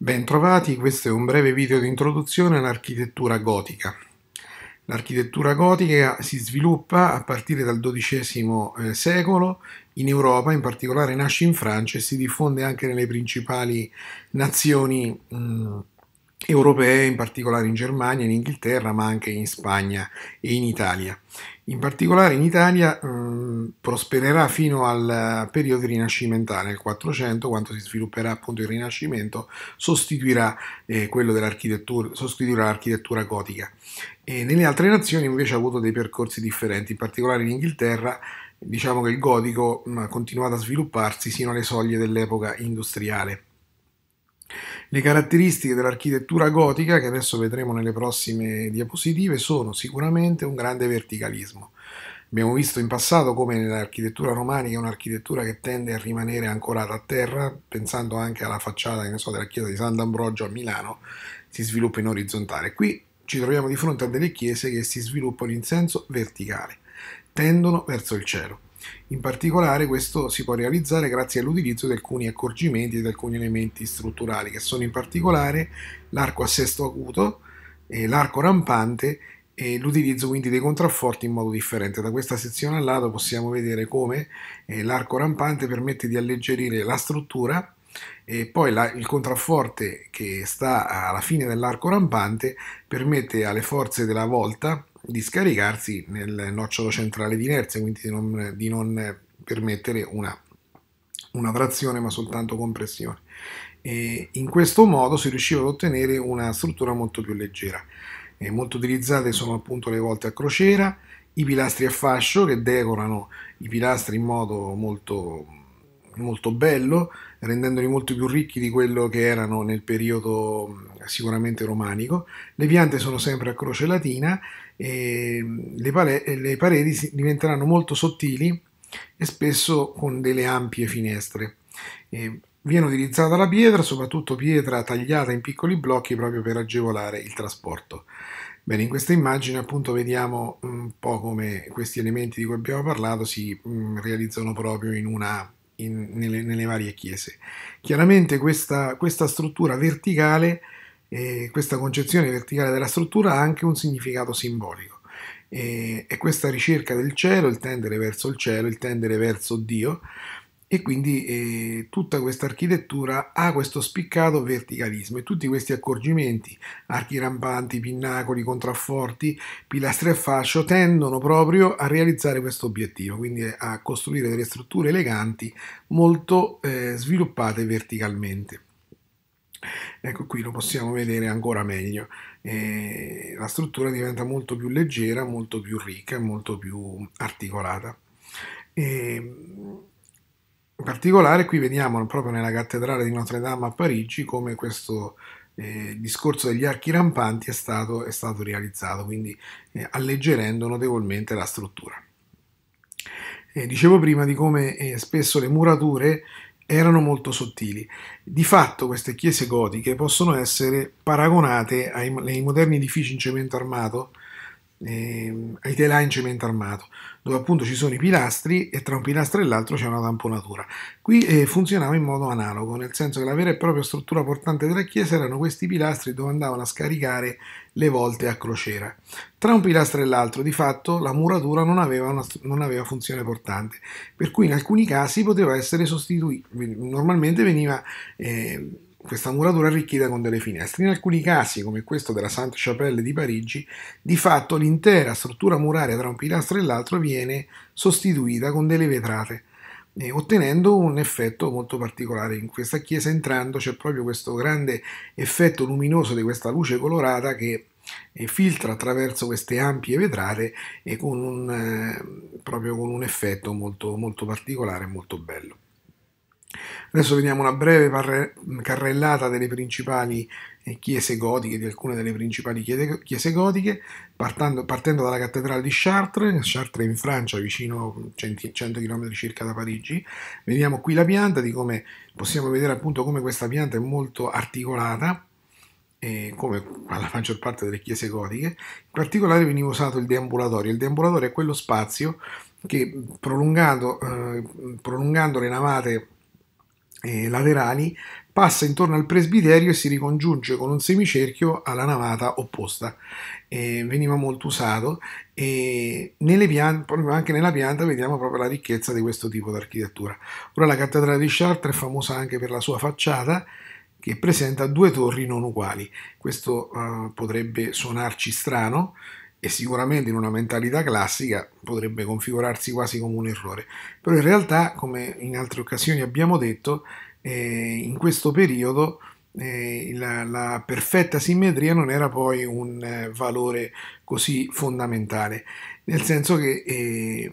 Bentrovati, questo è un breve video di introduzione all'architettura gotica. L'architettura gotica si sviluppa a partire dal XII eh, secolo in Europa, in particolare nasce in Francia e si diffonde anche nelle principali nazioni mh, mm, europee, in particolare in Germania, in Inghilterra, ma anche in Spagna e in Italia. In particolare in Italia eh, prospererà fino al periodo rinascimentale, nel 400, quando si svilupperà appunto il Rinascimento, sostituirà eh, quello dell'architettura, sostituirà l'architettura gotica. E nelle altre nazioni invece ha avuto dei percorsi differenti, in particolare in Inghilterra diciamo che il gotico mm, ha continuato a svilupparsi sino alle soglie dell'epoca industriale. Le caratteristiche dell'architettura gotica, che adesso vedremo nelle prossime diapositive, sono sicuramente un grande verticalismo. Abbiamo visto in passato come l'architettura romanica è un'architettura che tende a rimanere ancorata a terra, pensando anche alla facciata so, della chiesa di Sant'Ambrogio a Milano, si sviluppa in orizzontale. Qui ci troviamo di fronte a delle chiese che si sviluppano in senso verticale, tendono verso il cielo. In particolare questo si può realizzare grazie all'utilizzo di alcuni accorgimenti e di alcuni elementi strutturali che sono in particolare l'arco a sesto acuto, eh, l'arco rampante e l'utilizzo quindi dei contrafforti in modo differente. Da questa sezione al lato possiamo vedere come eh, l'arco rampante permette di alleggerire la struttura e poi la, il contrafforte che sta alla fine dell'arco rampante permette alle forze della volta di scaricarsi nel nocciolo centrale di inerzia, quindi di non, di non permettere una, una, trazione ma soltanto compressione. E in questo modo si riusciva ad ottenere una struttura molto più leggera. E molto utilizzate sono appunto le volte a crociera, i pilastri a fascio che decorano i pilastri in modo molto, molto bello, rendendoli molto più ricchi di quello che erano nel periodo sicuramente romanico. Le piante sono sempre a croce latina e ehm, le, pare- eh, le pareti diventeranno molto sottili e spesso con delle ampie finestre. E viene utilizzata la pietra, soprattutto pietra tagliata in piccoli blocchi proprio per agevolare il trasporto. Bene, in questa immagine appunto vediamo un po' come questi elementi di cui abbiamo parlato si mm, realizzano proprio in una, in, nelle, nelle, varie chiese. Chiaramente questa, questa struttura verticale e questa concezione verticale della struttura ha anche un significato simbolico. E, è questa ricerca del cielo, il tendere verso il cielo, il tendere verso Dio, e quindi eh, tutta questa architettura ha questo spiccato verticalismo e tutti questi accorgimenti, archi rampanti, pinnacoli, contrafforti, pilastri a fascio, tendono proprio a realizzare questo obiettivo, quindi a costruire delle strutture eleganti molto eh, sviluppate verticalmente. Ecco qui lo possiamo vedere ancora meglio. Eh, la struttura diventa molto più leggera, molto più ricca, e molto più articolata. E, in particolare qui vediamo proprio nella cattedrale di Notre Dame a Parigi come questo eh, discorso degli archi rampanti è stato, è stato realizzato, quindi eh, alleggerendo notevolmente la struttura. Eh, dicevo prima di come eh, spesso le murature erano molto sottili. Di fatto queste chiese gotiche possono essere paragonate ai, ai moderni edifici in cemento armato eh, ai telai in cemento armato, dove appunto ci sono i pilastri e tra un pilastro e l'altro c'è una tamponatura. Qui eh, funzionava in modo analogo, nel senso che la vera e propria struttura portante della chiesa erano questi pilastri dove andavano a scaricare le volte a crociera. Tra un pilastro e l'altro, di fatto, la muratura non aveva, una, non aveva funzione portante, per cui in alcuni casi poteva essere sostituita, normalmente veniva... Eh, questa muratura arricchita con delle finestre. In alcuni casi, come questo della Sainte-Chapelle di Parigi, di fatto l'intera struttura muraria tra un pilastro e l'altro viene sostituita con delle vetrate, eh, ottenendo un effetto molto particolare. In questa chiesa entrando c'è proprio questo grande effetto luminoso di questa luce colorata che eh, filtra attraverso queste ampie vetrate e con un, eh, proprio con un effetto molto, molto particolare e molto bello. Adesso vediamo una breve carrellata delle principali eh, chiese gotiche, di alcune delle principali chiese gotiche, partendo, partendo dalla cattedrale di Chartres, Chartres in Francia, vicino 100 km circa da Parigi. Vediamo qui la pianta, di come possiamo vedere appunto come questa pianta è molto articolata, eh, come la maggior parte delle chiese gotiche, in particolare veniva usato il deambulatorio. Il deambulatorio è quello spazio che prolungato, eh, prolungando le navate eh, laterali, passa intorno al presbiterio e si ricongiunge con un semicerchio alla navata opposta. Eh, veniva molto usato e nelle pian- anche nella pianta vediamo proprio la ricchezza di questo tipo di architettura. Ora la cattedrale di Chartres è famosa anche per la sua facciata che presenta due torri non uguali. Questo eh, potrebbe suonarci strano, e sicuramente in una mentalità classica potrebbe configurarsi quasi come un errore. Però in realtà, come in altre occasioni abbiamo detto, eh, in questo periodo eh, la, la, perfetta simmetria non era poi un eh, valore così fondamentale, nel senso che eh,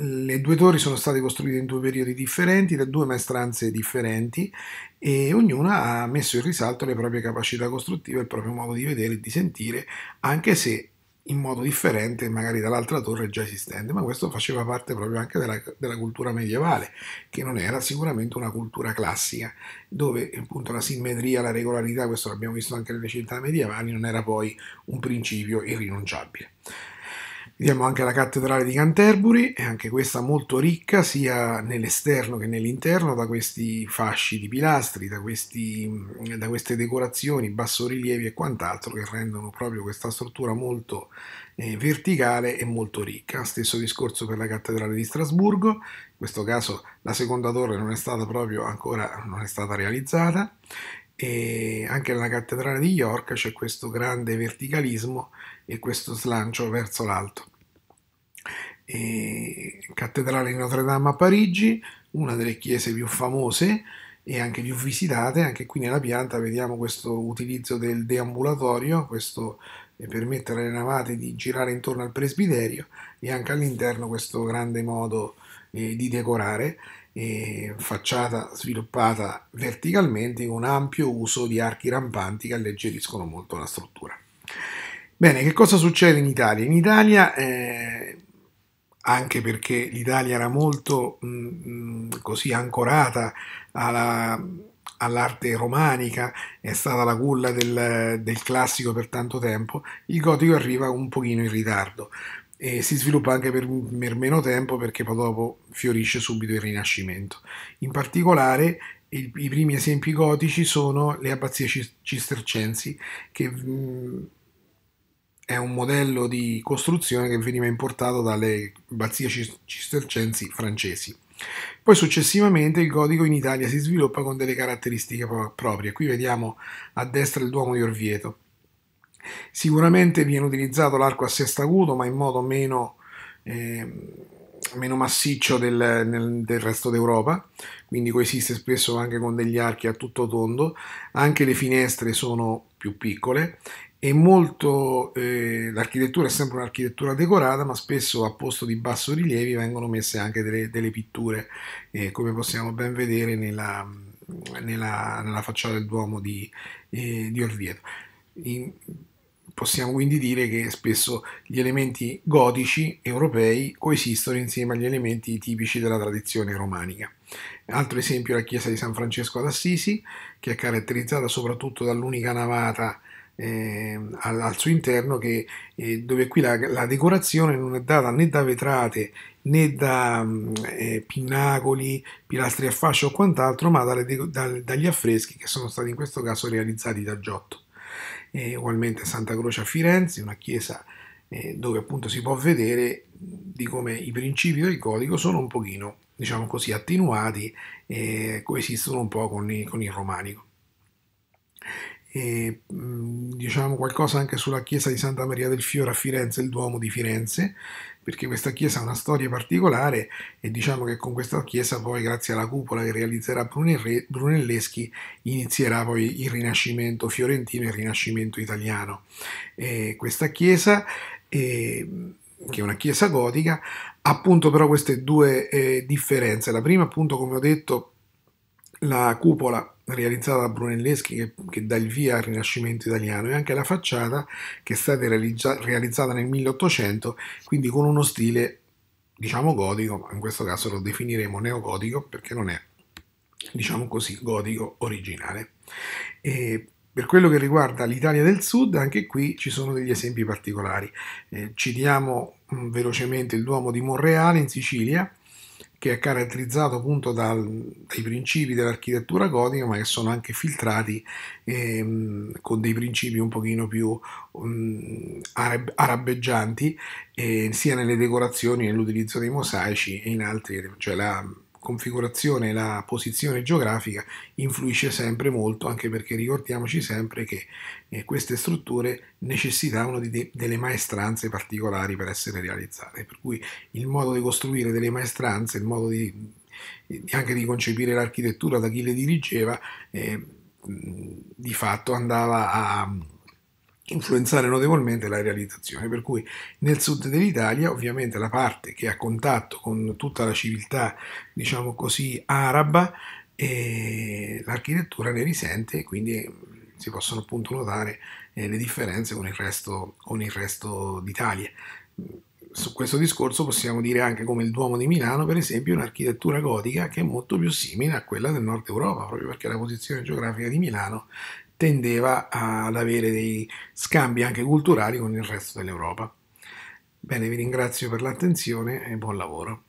le due torri sono state costruite in due periodi differenti, da due maestranze differenti e ognuna ha messo in risalto le proprie capacità costruttive, il proprio modo di vedere e di sentire, anche se in modo differente magari dall'altra torre già esistente, ma questo faceva parte proprio anche della, della cultura medievale, che non era sicuramente una cultura classica, dove appunto la simmetria, la regolarità, questo l'abbiamo visto anche nelle città medievali, non era poi un principio irrinunciabile. Vediamo anche la cattedrale di Canterbury, è anche questa molto ricca sia nell'esterno che nell'interno, da questi fasci di pilastri, da, questi, da queste decorazioni, bassorilievi e quant'altro che rendono proprio questa struttura molto eh, verticale e molto ricca. Stesso discorso per la cattedrale di Strasburgo, in questo caso la seconda torre non è stata proprio ancora non è stata realizzata e anche nella cattedrale di York c'è questo grande verticalismo e questo slancio verso l'alto. E cattedrale di Notre Dame a Parigi, una delle chiese più famose e anche più visitate, anche qui nella pianta vediamo questo utilizzo del deambulatorio, questo permette alle navate di girare intorno al presbiterio e anche all'interno questo grande modo eh, di decorare eh, facciata sviluppata verticalmente con ampio uso di archi rampanti che alleggeriscono molto la struttura. Bene, che cosa succede in Italia? In Italia, eh, anche perché l'Italia era molto mh, mm, mm, così ancorata alla, all'arte romanica, è stata la culla del, del, classico per tanto tempo, il gotico arriva un pochino in ritardo, e si sviluppa anche per, per meno tempo perché poi dopo fiorisce subito il Rinascimento. In particolare i, i primi esempi gotici sono le abbazie cistercensi che mh, mm, è un modello di costruzione che veniva importato dalle abbazie cistercensi francesi. Poi successivamente il gotico in Italia si sviluppa con delle caratteristiche proprie. Qui vediamo a destra il Duomo di Orvieto Sicuramente viene utilizzato l'arco a sesta acuto, ma in modo meno, eh, meno massiccio del, nel, del resto d'Europa, quindi coesiste spesso anche con degli archi a tutto tondo. Anche le finestre sono più piccole e molto eh, l'architettura è sempre un'architettura decorata ma spesso a posto di bassorilievi vengono messe anche delle, delle pitture eh, come possiamo ben vedere nella, nella, nella facciata del Duomo di, eh, di Orvieto In, possiamo quindi dire che spesso gli elementi gotici europei coesistono insieme agli elementi tipici della tradizione romanica. Altro esempio è la chiesa di San Francesco ad Assisi, che è caratterizzata soprattutto dall'unica navata eh, al, al, suo interno, che, eh, dove qui la, la, decorazione non è data né da vetrate né da mm, eh, pinnacoli, pilastri a fascia o quant'altro, ma dalle, da, dagli affreschi che sono stati in questo caso realizzati da Giotto e eh, ugualmente Santa Croce a Firenze, una chiesa eh, dove appunto si può vedere di come i principi del codico sono un pochino, diciamo così, attenuati e eh, coesistono un po' con il romanico e diciamo qualcosa anche sulla chiesa di Santa Maria del Fiore a Firenze, il Duomo di Firenze, perché questa chiesa ha una storia particolare e diciamo che con questa chiesa poi grazie alla cupola che realizzerà Brunelleschi inizierà poi il Rinascimento fiorentino e il Rinascimento italiano. E questa chiesa è, che è una chiesa gotica, ha appunto però queste due eh, differenze. La prima appunto come ho detto la cupola realizzata da Brunelleschi che, che, dà il via al Rinascimento italiano e anche la facciata che è stata realizzata nel 1800, quindi con uno stile diciamo gotico, in questo caso lo definiremo neogotico perché non è diciamo così gotico originale. E per quello che riguarda l'Italia del Sud, anche qui ci sono degli esempi particolari. Eh, citiamo mh, mm, velocemente il Duomo di Monreale in Sicilia, che è caratterizzato appunto dal, dai principi dell'architettura gotica, ma che sono anche filtrati ehm, con dei principi un pochino più um, arab- arabeggianti, eh, sia nelle decorazioni, nell'utilizzo dei mosaici e in altri, cioè la configurazione la posizione geografica influisce sempre molto, anche perché ricordiamoci sempre che eh, queste strutture necessitavano de- delle maestranze particolari per essere realizzate, per cui il modo di costruire delle maestranze, il modo di, anche di concepire l'architettura da chi le dirigeva, eh, di fatto andava a influenzare notevolmente la realizzazione, per cui nel sud dell'Italia ovviamente la parte che ha contatto con tutta la civiltà, diciamo così, araba, eh, l'architettura ne risente e quindi mm, si possono appunto notare eh, le differenze con il resto, con il resto d'Italia mm, su questo discorso possiamo dire anche come il Duomo di Milano, per esempio, è un'architettura gotica che è molto più simile a quella del nord Europa, proprio perché la posizione geografica di Milano tendeva ad avere dei scambi anche culturali con il resto dell'Europa. Bene, vi ringrazio per l'attenzione e buon lavoro.